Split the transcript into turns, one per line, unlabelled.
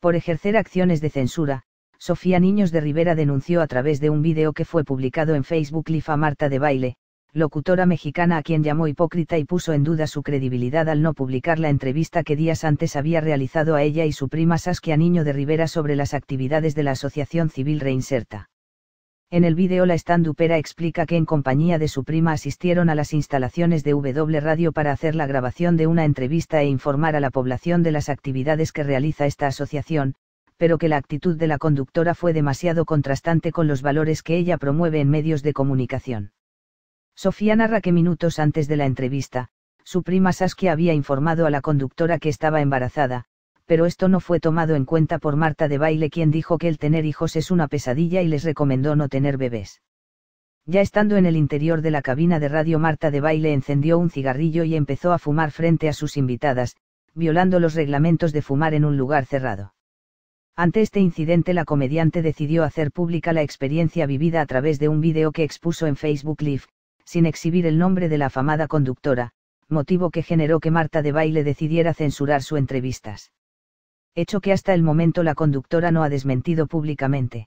por ejercer acciones de censura, Sofía Niños de Rivera denunció a través de un vídeo que fue publicado en Facebook Lifa Marta de Baile, locutora mexicana a quien llamó hipócrita y puso en duda su credibilidad al no publicar la entrevista que días antes había realizado a ella y su prima Saskia Niño de Rivera sobre las actividades de la Asociación Civil Reinserta. En el vídeo la standupera explica que en compañía de su prima asistieron a las instalaciones de W Radio para hacer la grabación de una entrevista e informar a la población de las actividades que realiza esta asociación, pero que la actitud de la conductora fue demasiado contrastante con los valores que ella promueve en medios de comunicación. Sofía narra que minutos antes de la entrevista, su prima Saskia había informado a la conductora que estaba embarazada, pero esto no fue tomado en cuenta por Marta de Baile quien dijo que el tener hijos es una pesadilla y les recomendó no tener bebés. Ya estando en el interior de la cabina de radio Marta de Baile encendió un cigarrillo y empezó a fumar frente a sus invitadas, violando los reglamentos de fumar en un lugar cerrado. Ante este incidente la comediante decidió hacer pública la experiencia vivida a través de un video que expuso en Facebook Live, sin exhibir el nombre de la afamada conductora, motivo que generó que Marta de Baile decidiera censurar su entrevistas hecho que hasta el momento la conductora no ha desmentido públicamente.